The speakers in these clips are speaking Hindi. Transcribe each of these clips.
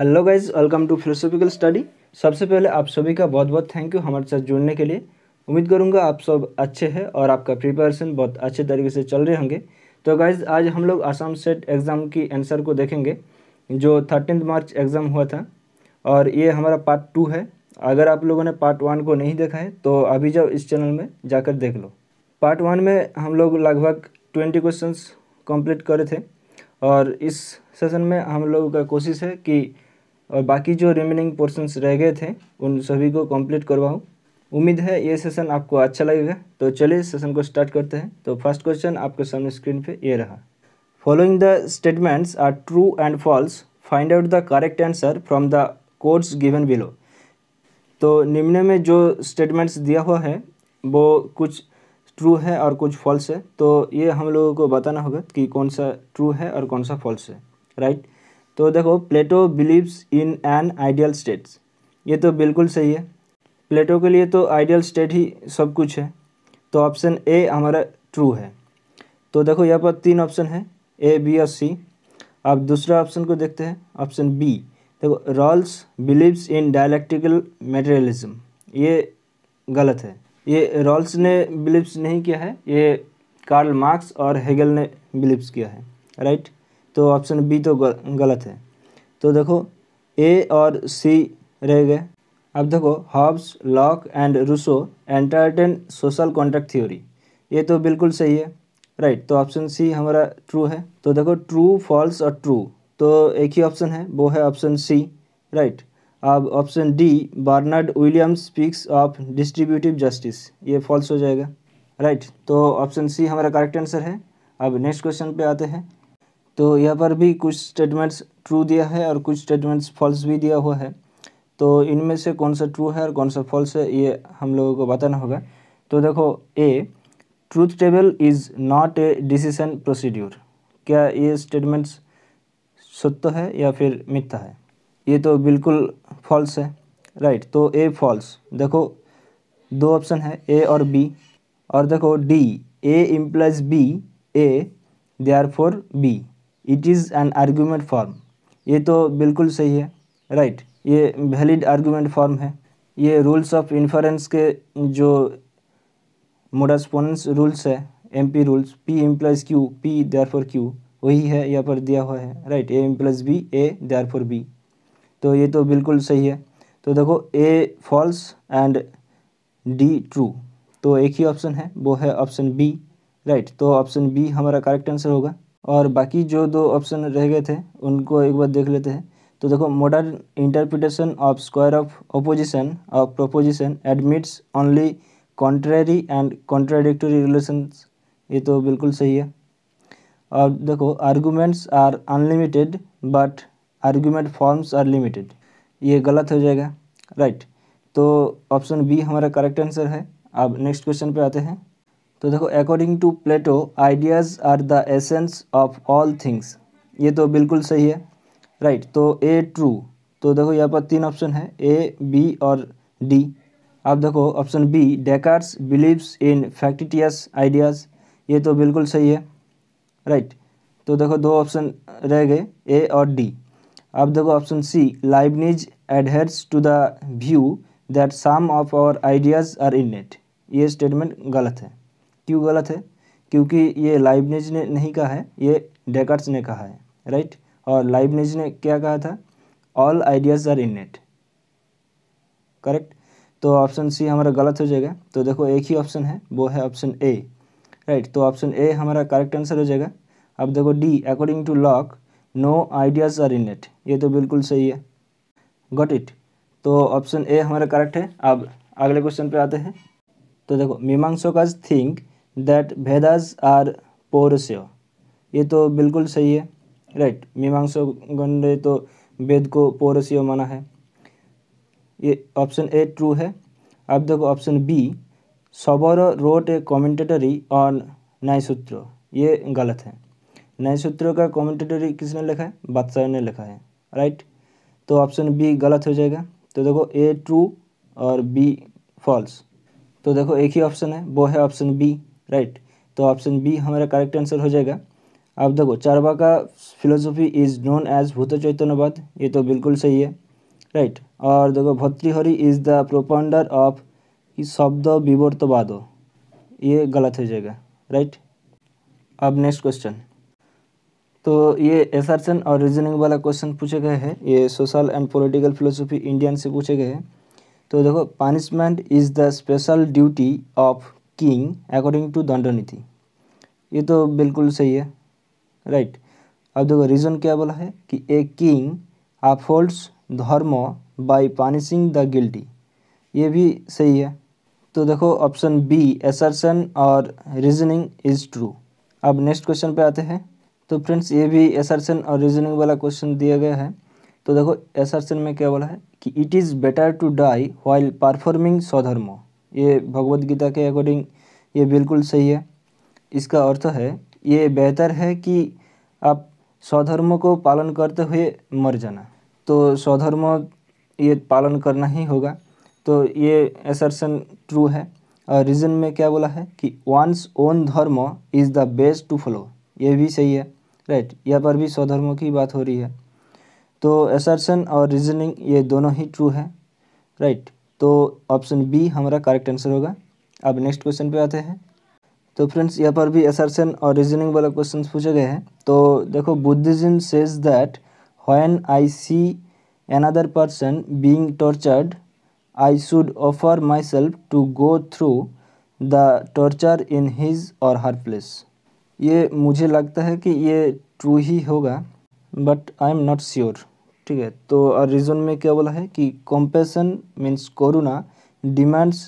Hello guys welcome to philosophical study सबसे पहले आप सभी का बहुत बहुत थैंक यू हमारे साथ जुड़ने के लिए उम्मीद करूँगा आप सब अच्छे हैं और आपका प्रिपरेशन बहुत अच्छे तरीके से चल रहे होंगे तो गाइज आज हम लोग आसाम सेट एग्ज़ाम की आंसर को देखेंगे जो थर्टीन मार्च एग्ज़ाम हुआ था और ये हमारा पार्ट टू है अगर आप लोगों ने पार्ट वन को नहीं देखा है तो अभी जाओ इस चैनल में जाकर देख लो पार्ट वन में हम लोग लगभग ट्वेंटी क्वेश्चन कम्प्लीट करे थे और इस सेशन में हम लोगों का कोशिश है कि और बाकी जो रिमेनिंग पोर्शंस रह गए थे उन सभी को कंप्लीट करवाऊँ उम्मीद है ये सेशन आपको अच्छा लगेगा तो चलिए सेशन को स्टार्ट करते हैं तो फर्स्ट क्वेश्चन आपके सामने स्क्रीन पे ये रहा following the statements are true and false find out the correct answer from the codes given below तो निम्न में जो स्टेटमेंट्स दिया हुआ है वो कुछ ट्रू है और कुछ फॉल्स है तो ये हम लोगों को बताना होगा कि कौन सा ट्रू है और कौन सा फॉल्स है राइट right? तो देखो Plato believes in an ideal states ये तो बिल्कुल सही है प्लेटो के लिए तो आइडियल स्टेट ही सब कुछ है तो ऑप्शन ए हमारा ट्रू है तो देखो यहाँ पर तीन ऑप्शन है ए बी और सी अब दूसरा ऑप्शन को देखते हैं ऑप्शन बी देखो Rawls believes in dialectical materialism ये गलत है ये रॉल्स ने बिलीव्स नहीं किया है ये कार्ल मार्क्स और हेगल ने बिलीव्स किया है राइट तो ऑप्शन बी तो गलत है तो देखो ए और सी रह गए अब देखो Hobbes Locke and Rousseau entertain social contract theory ये तो बिल्कुल सही है राइट तो ऑप्शन सी हमारा ट्रू है तो देखो ट्रू फॉल्स और ट्रू तो एक ही ऑप्शन है वो है ऑप्शन सी राइट अब option D Bernard Williams speaks of distributive justice ये फॉल्स हो जाएगा राइट right, तो ऑप्शन सी हमारा करेक्ट आंसर है अब नेक्स्ट क्वेश्चन पे आते हैं तो यहाँ पर भी कुछ स्टेटमेंट्स ट्रू दिया है और कुछ स्टेटमेंट्स फॉल्स भी दिया हुआ है तो इनमें से कौन सा ट्रू है और कौन सा फॉल्स है ये हम लोगों को बताना होगा तो देखो a truth table is not a decision procedure क्या ये स्टेटमेंट्स सत्य है या फिर मिथ्या है ये तो बिल्कुल फॉल्स है राइट तो ए फॉल्स देखो दो ऑप्शन है ए और बी और देखो D A implies B A therefore B it is an argument form ये तो बिल्कुल सही है राइट right. ये वैलिड आर्गूमेंट फॉर्म है ये रूल्स ऑफ इन्फ्रेंस के जो मोडासपोनस रूल्स है M P rules P plus Q P therefore Q वही है यहाँ पर दिया हुआ है right A plus B A therefore B तो ये तो बिल्कुल सही है तो देखो A false and D true तो एक ही ऑप्शन है वो है ऑप्शन बी राइट तो ऑप्शन बी हमारा करेक्ट आंसर होगा और बाकी जो दो ऑप्शन रह गए थे उनको एक बार देख लेते हैं तो देखो modern interpretation of square of opposition of proposition admits only contrary and contradictory relation ये तो बिल्कुल सही है और देखो arguments are unlimited but argument forms are limited ये गलत हो जाएगा राइट right. तो ऑप्शन बी हमारा करेक्ट आंसर है अब नेक्स्ट क्वेश्चन पे आते हैं तो देखो according to Plato ideas are the essence of all things ये तो बिल्कुल सही है राइट right, तो ए ट्रू तो देखो यहाँ पर तीन ऑप्शन है ए बी और डी आप देखो option B Descartes believes in factitious ideas ये तो बिल्कुल सही है राइट right, तो देखो दो ऑप्शन रह गए ए और डी आप देखो option C Leibniz adheres to the view that some of our ideas are in ये स्टेटमेंट गलत है क्यों गलत है क्योंकि ये लाइबनेज ने नहीं कहा है ये डेकर्ट्स ने कहा है राइट और लाइबनेज ने क्या कहा था all ideas are innate correct तो ऑप्शन सी हमारा गलत हो जाएगा तो देखो एक ही ऑप्शन है वो है ऑप्शन ए राइट तो ऑप्शन ए हमारा करेक्ट आंसर हो जाएगा अब देखो D according to Locke no ideas are in ये तो बिल्कुल सही है गॉट इट तो ऑप्शन ए हमारा करेक्ट है अब अगले क्वेश्चन पे आते हैं तो देखो Mimamsakas think that Vedas are पौरस्य ये तो बिल्कुल सही है राइट मीमांस ने तो वेद को पौरस्य माना है ये ऑप्शन ए ट्रू है अब देखो option B Shabara wrote a commentary on sutra ये गलत है न्यायसूत्र का कॉमेंटेटरी किसने लिखा है बादशाह ने लिखा है राइट तो ऑप्शन बी गलत हो जाएगा तो देखो ए ट्रू और बी फॉल्स तो देखो एक ही ऑप्शन है वो है ऑप्शन बी राइट तो ऑप्शन बी हमारा करेक्ट आंसर हो जाएगा अब देखो चारवा का फिलोसफी इज़ नोन एज भूत चैतन्यवाद ये तो बिल्कुल सही है राइट और देखो Bhartrihari is the propounder of shabda vivartavada ये गलत हो जाएगा राइट अब नेक्स्ट क्वेश्चन तो ये एसर्सन और रीजनिंग वाला क्वेश्चन पूछे गए हैं ये social and political philosophy Indian से पूछे गए हैं तो देखो punishment is the special duty of king according to dandaniti ये तो बिल्कुल सही है राइट अब देखो रीज़न क्या बोला है कि a king upholds dharma by punishing the guilty ये भी सही है तो देखो ऑप्शन बी एसरसन और रीजनिंग इज़ ट्रू अब नेक्स्ट क्वेश्चन पे आते हैं तो फ्रेंड्स ये भी एसरसन और रीजनिंग वाला क्वेश्चन दिया गया है तो देखो एसरसन में क्या बोला है कि it is better to die while performing स्वधर्मो ये भगवत गीता के अकॉर्डिंग ये बिल्कुल सही है इसका अर्थ है ये बेहतर है कि आप स्वधर्म को पालन करते हुए मर जाना तो स्वधर्म ये पालन करना ही होगा तो ये एसर्सन ट्रू है और रीज़न में क्या बोला है कि one's own dharma is the best to follow ये भी सही है राइट यहाँ पर भी स्वधर्म की बात हो रही है तो एसर्सन और रीजनिंग ये दोनों ही ट्रू है राइट तो ऑप्शन बी हमारा करेक्ट आंसर होगा अब नेक्स्ट क्वेश्चन पे आते हैं तो फ्रेंड्स यहाँ पर भी असरसन और रीजनिंग वाला क्वेश्चन पूछे गए हैं तो देखो Buddhism says that when I see person being tortured I should offer myself to go through the torture in his or her place ये मुझे लगता है कि ये ट्रू ही होगा but I am not sure ठीक है तो रीज़न में क्या बोला है कि compassion means karuna demands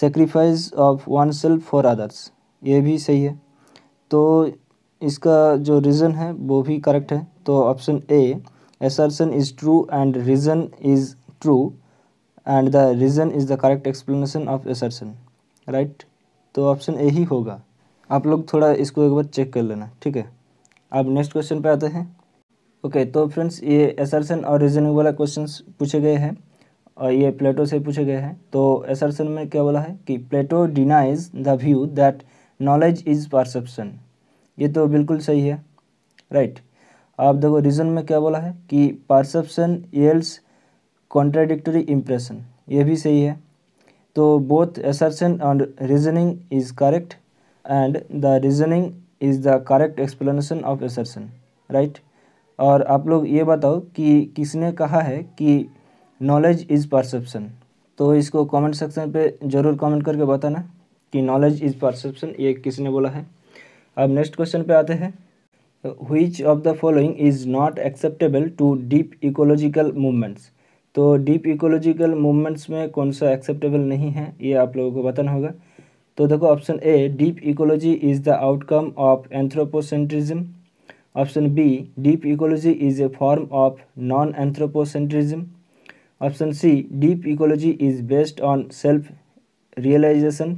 sacrifice of oneself for others ये भी सही है तो इसका जो रीज़न है वो भी करेक्ट है तो option A assertion is true and reason is true and the reason is the correct explanation of assertion right तो ऑप्शन ए ही होगा आप लोग थोड़ा इसको एक बार चेक कर लेना ठीक है अब नेक्स्ट क्वेश्चन पे आते हैं ओके okay, तो फ्रेंड्स ये एसरसन और रीजनिंग वाला क्वेश्चन पूछे गए हैं और ये प्लेटो से पूछे गए हैं तो एसरसन में क्या बोला है कि Plato denies the view that knowledge is perception ये तो बिल्कुल सही है राइट right. आप देखो रीजन में क्या बोला है कि परसेप्शन येल्स कॉन्ट्राडिक्टरी इम्प्रेशन ये भी सही है तो both assertion and reasoning is correct and the reasoning is the correct explanation of assertion right और आप लोग ये बताओ कि किसने कहा है कि नॉलेज इज़ परसेप्शन तो इसको कमेंट सेक्शन पे ज़रूर कमेंट करके बताना कि नॉलेज इज़ परसेप्शन ये किसने बोला है अब नेक्स्ट क्वेश्चन पे आते हैं which of the following is not acceptable to deep ecological movements तो डीप इकोलॉजिकल मूवमेंट्स में कौन सा एक्सेप्टेबल नहीं है ये आप लोगों को बताना होगा तो देखो option A deep ecology is the outcome of anthropocentrism option B deep ecology is a form of non anthropocentrism option C deep ecology is based on self realization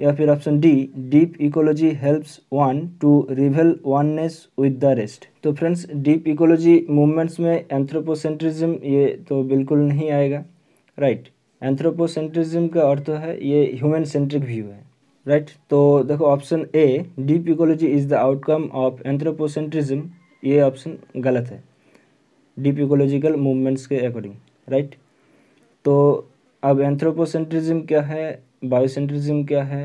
या फिर option D deep ecology helps one to reveal oneness with the rest तो फ्रेंड्स डीप इकोलॉजी मूवमेंट्स में एंथ्रोपोसेंट्रिज्म ये तो बिल्कुल नहीं आएगा राइट right. एंथ्रोपोसेंट्रिज्म का अर्थ है ये ह्यूमन सेंट्रिक व्यू है राइट तो देखो option A deep ecology is the outcome of anthropocentrism ये ऑप्शन गलत है डीप इकोलॉजिकल मूवमेंट्स के अकॉर्डिंग राइट तो अब एंथ्रोपोसेंट्रिज्म क्या है बायोसेंट्रिज्म क्या है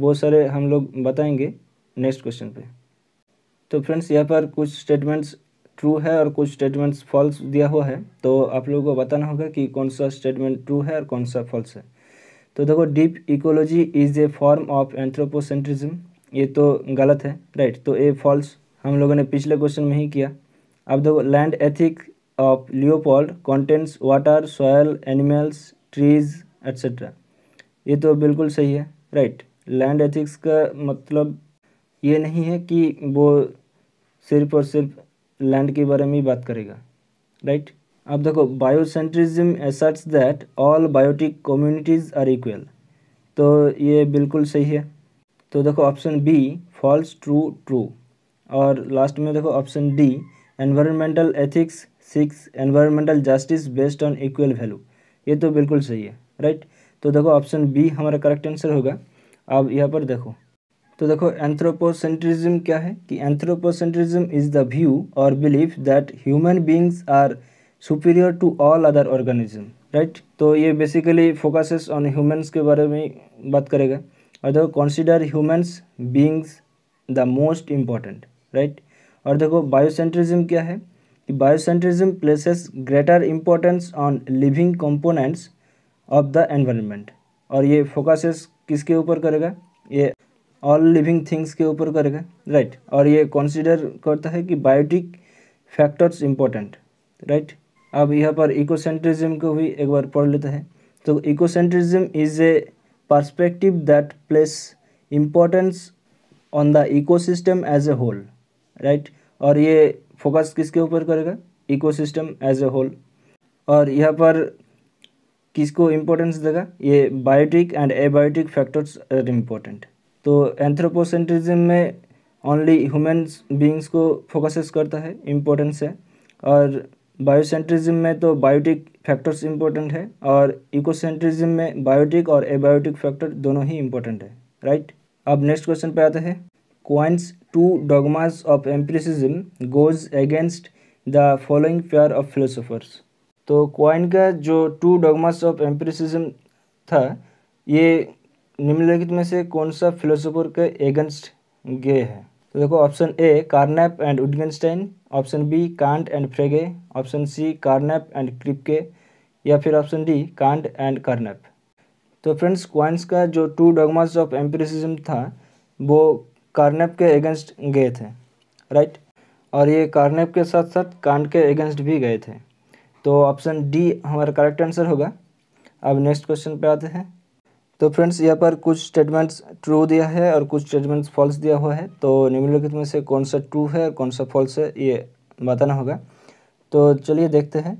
वो सारे हम लोग बताएंगे नेक्स्ट क्वेश्चन पे तो फ्रेंड्स यहाँ पर कुछ स्टेटमेंट्स ट्रू है और कुछ स्टेटमेंट्स फॉल्स दिया हुआ है तो आप लोगों को बताना होगा कि कौन सा स्टेटमेंट ट्रू है और कौन सा फॉल्स है तो देखो deep ecology is a form of anthropocentrism ये तो गलत है राइट तो ए फॉल्स हम लोगों ने पिछले क्वेश्चन में ही किया अब देखो land ethic of Leopold contents water soil animals trees etcetera ये तो बिल्कुल सही है राइट लैंड एथिक्स का मतलब ये नहीं है कि वो सिर्फ और सिर्फ लैंड के बारे में ही बात करेगा राइट अब देखो biocentrism asserts that all biotic communities are equal तो ये बिल्कुल सही है तो देखो option B false true true और लास्ट में देखो option D environmental ethics seeks environmental justice based on equal value ये तो बिल्कुल सही है राइट तो देखो ऑप्शन बी हमारा करेक्ट आंसर होगा अब यहाँ पर देखो तो देखो एंथ्रोपोसेंट्रिज्म क्या है कि एंथ्रोपोसेंट्रिज्म इज़ द व्यू और belief that human beings are superior to all other organism right तो ये बेसिकली फोकसेस ऑन ह्यूमंस के बारे में बात करेगा और देखो consider humans beings the most important right और देखो बायोसेंट्रिज्म क्या है कि biocentrism places greater importance on living components of the environment और ये फोकसेस किसके ऊपर करेगा ये ऑल लिविंग थिंग्स के ऊपर करेगा राइट right? और ये कंसीडर करता है कि बायोटिक फैक्टर्स इम्पोर्टेंट राइट अब यहाँ पर इकोसेंट्रिज्म को भी एक बार पढ़ लेते हैं तो ecocentrism is a perspective that place importance on the ecosystem as a whole right और ये फोकस किसके ऊपर करेगा इकोसिस्टम एज ए होल और यहाँ पर किसको इम्पोर्टेंस देगा ये biotic and abiotic factors are important तो एंथ्रोपोसेंट्रिज्म में ओनली ह्यूमन बींग्स को फोकसेस करता है इम्पोर्टेंस है और बायोसेंट्रिज्म में तो बायोटिक फैक्टर्स इंपॉर्टेंट है और इकोसेंट्रिज्म में बायोटिक और एबायोटिक फैक्टर दोनों ही इंपॉर्टेंट है राइट अब नेक्स्ट क्वेश्चन पे आते हैं Quine's two dogmas of empiricism goes against the following pair of philosophers तो क्वाइन का जो टू डॉगमास ऑफ एम्प्रिसिज्म था ये निम्नलिखित में से कौन सा फिलोसोफर के अगेंस्ट गए हैं तो देखो option A Carnap and Wittgenstein option B Kant and Frege option C Carnap and Kripke या फिर option D Kant and Carnap तो फ्रेंड्स क्वाइंस का जो टू डॉगमास ऑफ एम्पेरिसिज्म था वो कार्नेप के अगेंस्ट गए थे राइट right? और ये कार्नेप के साथ साथ कांट के अगेंस्ट भी गए थे तो ऑप्शन डी हमारा करेक्ट आंसर होगा अब नेक्स्ट क्वेश्चन पे आते हैं तो फ्रेंड्स यहाँ पर कुछ स्टेटमेंट्स ट्रू दिया है और कुछ स्टेटमेंट्स फॉल्स दिया हुआ है तो निम्नलिखित में से कौन सा ट्रू है और कौन सा फॉल्स है ये बताना होगा तो चलिए देखते हैं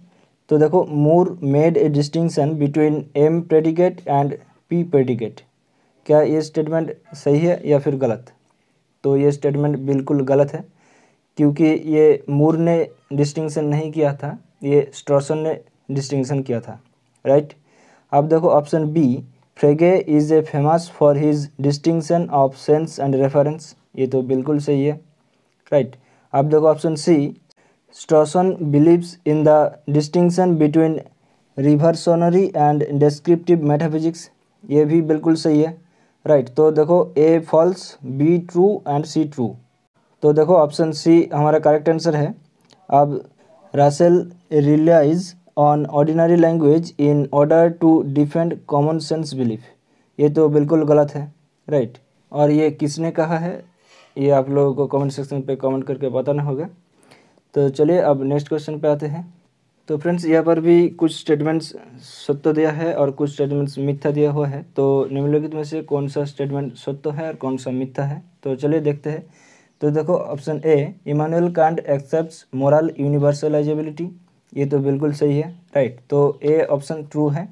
तो देखो Moore made a distinction between M predicate and P predicate क्या ये स्टेटमेंट सही है या फिर गलत तो ये स्टेटमेंट बिल्कुल गलत है क्योंकि ये मूर ने डिस्टिंक्शन नहीं किया था ये स्ट्रॉसन ने डिस्टिंक्शन किया था राइट अब देखो option B Frege is a famous for his distinction of sense and reference ये तो बिल्कुल सही है राइट right. अब देखो option C Strawson believes in the distinction between revisionary and descriptive metaphysics ये भी बिल्कुल सही है राइट right. तो देखो A false B true and C true तो देखो ऑप्शन सी हमारा करेक्ट आंसर है अब Russell relies on ordinary language in order to defend common sense belief ये तो बिल्कुल गलत है राइट right. और ये किसने कहा है ये आप लोगों को कमेंट सेक्शन पे कमेंट करके बताना होगा तो चलिए अब नेक्स्ट क्वेश्चन पे आते हैं तो फ्रेंड्स यहाँ पर भी कुछ स्टेटमेंट्स सत्य दिया है और कुछ स्टेटमेंट्स मिथ्या दिया हुआ है तो निम्नलिखित में से कौन सा स्टेटमेंट सत्य है और कौन सा मिथ्या है तो चलिए देखते हैं तो देखो option A Immanuel Kant accept moral universalizability ये तो बिल्कुल सही है राइट तो ए ऑप्शन ट्रू है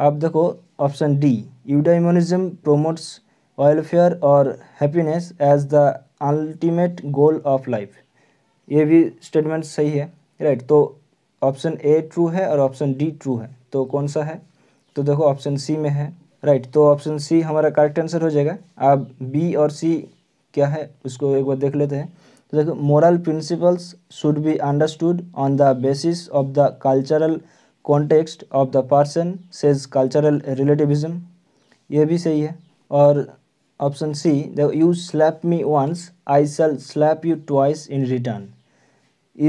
आप देखो option D eudaimonism promotes welfare और happiness as the ultimate goal of life ये भी स्टेटमेंट सही है राइट तो ऑप्शन ए ट्रू है और ऑप्शन डी ट्रू है तो कौन सा है तो देखो ऑप्शन सी में है राइट तो ऑप्शन सी हमारा करेक्ट आंसर हो जाएगा आप बी और सी क्या है उसको एक बार देख लेते हैं देखो moral principles should be understood on the basis of the cultural context of the person says cultural relativism ये भी सही है और option C the you slap me once I shall slap you twice in return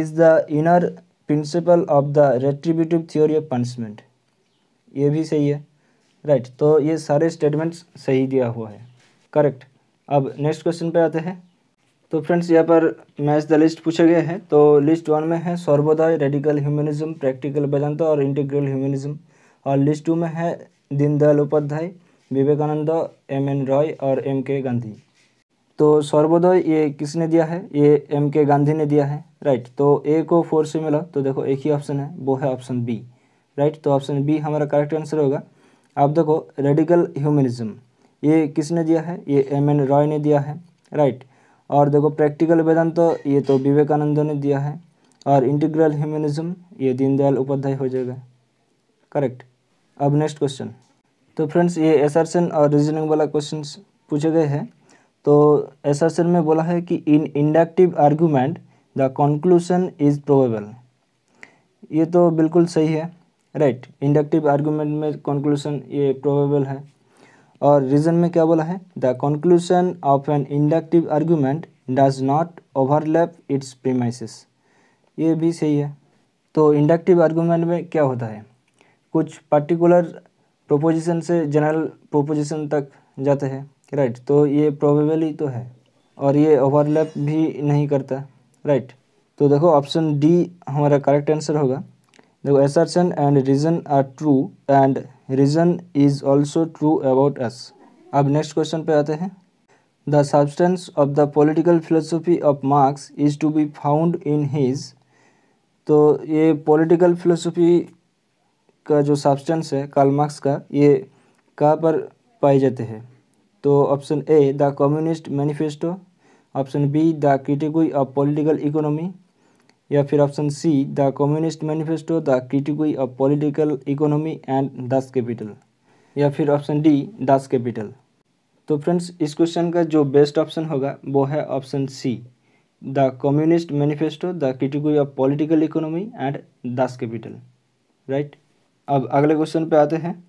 is the inner principle of the retributive theory of punishment ये भी सही है राइट right, तो ये सारे स्टेटमेंट्स सही दिया हुआ है करेक्ट अब नेक्स्ट क्वेश्चन पे आते हैं तो फ्रेंड्स यहाँ पर मैच द लिस्ट पूछे गए हैं तो लिस्ट वन में है Sarvodaya radical humanism practical Vedanta और इंटीग्रल ह्यूमनिज्म और लिस्ट टू में है दीनदयाल उपाध्याय विवेकानंद एम एन रॉय और एम के गांधी तो सर्वोदय ये किसने दिया है ये एम के गांधी ने दिया है राइट तो ए को फोर से मिला तो देखो एक ही ऑप्शन है वो है ऑप्शन बी राइट तो ऑप्शन बी हमारा करेक्ट आंसर होगा आप देखो रेडिकल ह्यूमनिज्म ये किसने दिया है ये एम एन रॉय ने दिया है राइट और देखो प्रैक्टिकल वेदांत तो ये तो विवेकानंद ने दिया है और इंटीग्रल ह्यूमनिज्म ये दीनदयाल उपाध्याय हो जाएगा करेक्ट अब नेक्स्ट क्वेश्चन तो फ्रेंड्स ये एसरसन और रीजनिंग वाला क्वेश्चन पूछे गए हैं तो एसरसन में बोला है कि in inductive argument the conclusion is probable ये तो बिल्कुल सही है राइट इंडक्टिव आर्गूमेंट में कंक्लूसन ये प्रोबेबल है और रीज़न में क्या बोला है the conclusion of an inductive argument does not overlap its premises ये भी सही है तो इंडक्टिव आर्गूमेंट में क्या होता है कुछ पर्टिकुलर प्रोपोजिशन से जनरल प्रोपोजिशन तक जाते हैं राइट तो ये प्रोबेबली तो है और ये ओवरलैप भी नहीं करता राइट तो देखो ऑप्शन डी हमारा करेक्ट आंसर होगा देखो assertion and reason are true and reason is also true about us अब नेक्स्ट क्वेश्चन पे आते हैं the substance of the political philosophy of Marx is to be found in his तो ये पोलिटिकल फिलोसफी का जो सब्सटेंस है कार्ल मार्क्स का ये कहाँ पर पाए जाते हैं तो option A the communist manifesto option B the category of political economy या फिर option C the communist manifesto the critique of political economy and das capital या फिर ऑप्शन डी दस कैपिटल तो फ्रेंड्स इस क्वेश्चन का जो बेस्ट ऑप्शन होगा वो है option C the communist manifesto the critique of political economy and das capital right अब अगले क्वेश्चन पे आते हैं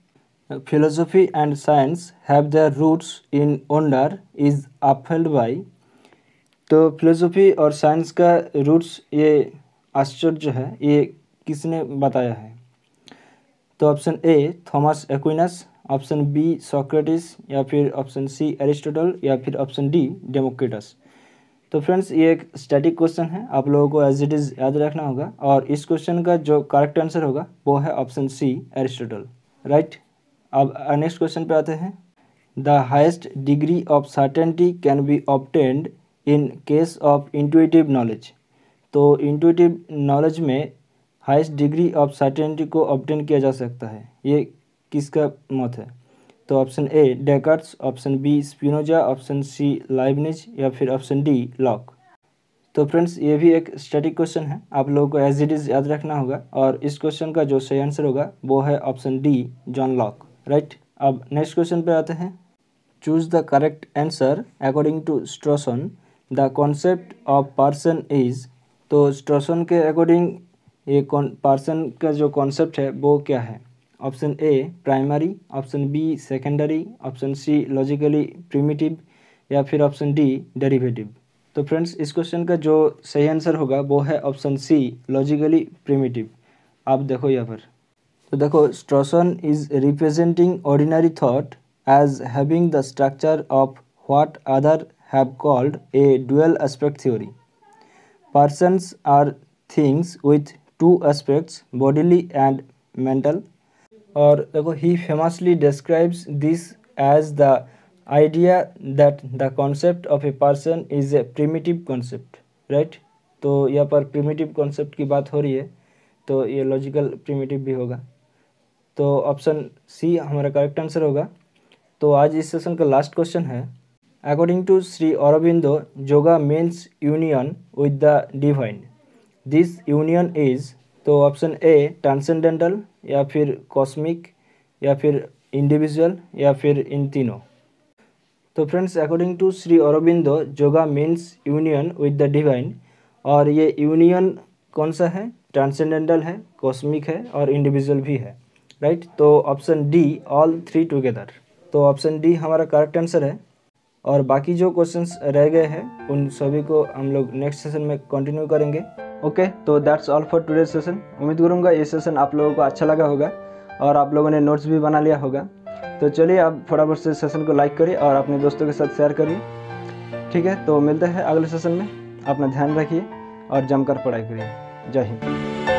philosophy and science have the roots in wonder is upheld by तो फिलोसोफी और साइंस का रूट्स ये आश्चर्य है ये किसने बताया है तो option A Thomas Aquinas option B Socrates या फिर ऑप्शन सी एरिस्टोटल या फिर ऑप्शन डी डेमोक्रेटस तो फ्रेंड्स ये एक स्टैटिक क्वेश्चन है आप लोगों को एज इट इज़ याद रखना होगा और इस क्वेश्चन का जो करेक्ट आंसर होगा वो है ऑप्शन सी एरिस्टोटल राइट अब नेक्स्ट क्वेश्चन पे आते हैं the highest degree of certainty can be obtained in case of intuitive knowledge तो इंटुएटिव नॉलेज में हाइस्ट डिग्री ऑफ सर्टेनिटी को ऑप्टेन किया जा सकता है ये किसका मत है तो option A Descartes option B Spinoza option C Leibniz या फिर ऑप्शन डी लॉक तो फ्रेंड्स ये भी एक स्टैटिक क्वेश्चन है आप लोगों को एज इट इज़ याद रखना होगा और इस क्वेश्चन का जो सही आंसर होगा वो है option D John Locke right अब नेक्स्ट क्वेश्चन पे आते हैं choose the correct answer according to Strawson the concept of person is तो स्ट्रोसन के अकॉर्डिंग ये पर्सन का जो कॉन्सेप्ट है वो क्या है option A primary option B secondary option C logically primitive या फिर ऑप्शन डी डेरिवेटिव तो फ्रेंड्स इस क्वेश्चन का जो सही आंसर होगा वो है ऑप्शन सी लॉजिकली प्रिमिटिव आप देखो यहाँ पर तो देखो Strawson is representing ordinary thought as having the structure of what other have called a dual aspect theory. Persons are things with two aspects, bodily and mental. Or he famously describes this as the idea that the concept of a person is a primitive concept, right? तो यहाँ पर प्रिमिटिव कॉन्सेप्ट की बात हो रही है तो ये लॉजिकल प्रिमिटिव भी होगा तो ऑप्शन सी हमारा करेक्ट आंसर होगा तो आज इस सेशन का लास्ट क्वेश्चन है According to Sri Aurobindo, yoga means union with the divine. This union is तो ऑप्शन ए ट्रांसेंडेंटल या फिर कॉस्मिक या फिर इंडिविजुअल या फिर इन तीनों तो friends according to Shri Aurobindo yoga means union with the divine और ये यूनियन कौन सा है ट्रांसेंडेंटल है कॉस्मिक है और इंडिविजुअल भी है राइट right? तो option D all three together तो ऑप्शन डी हमारा करेक्ट आंसर है और बाकी जो क्वेश्चंस रह गए हैं उन सभी को हम लोग नेक्स्ट सेशन में कंटिन्यू करेंगे ओके तो that's all for today session उम्मीद करूँगा ये सेशन आप लोगों को अच्छा लगा होगा और आप लोगों ने नोट्स भी बना लिया होगा तो चलिए आप फटाफट से सेशन को लाइक करिए और अपने दोस्तों के साथ शेयर करिए ठीक है तो मिलते हैं अगले सेशन में अपना ध्यान रखिए और जमकर पढ़ाई करिए जय हिंद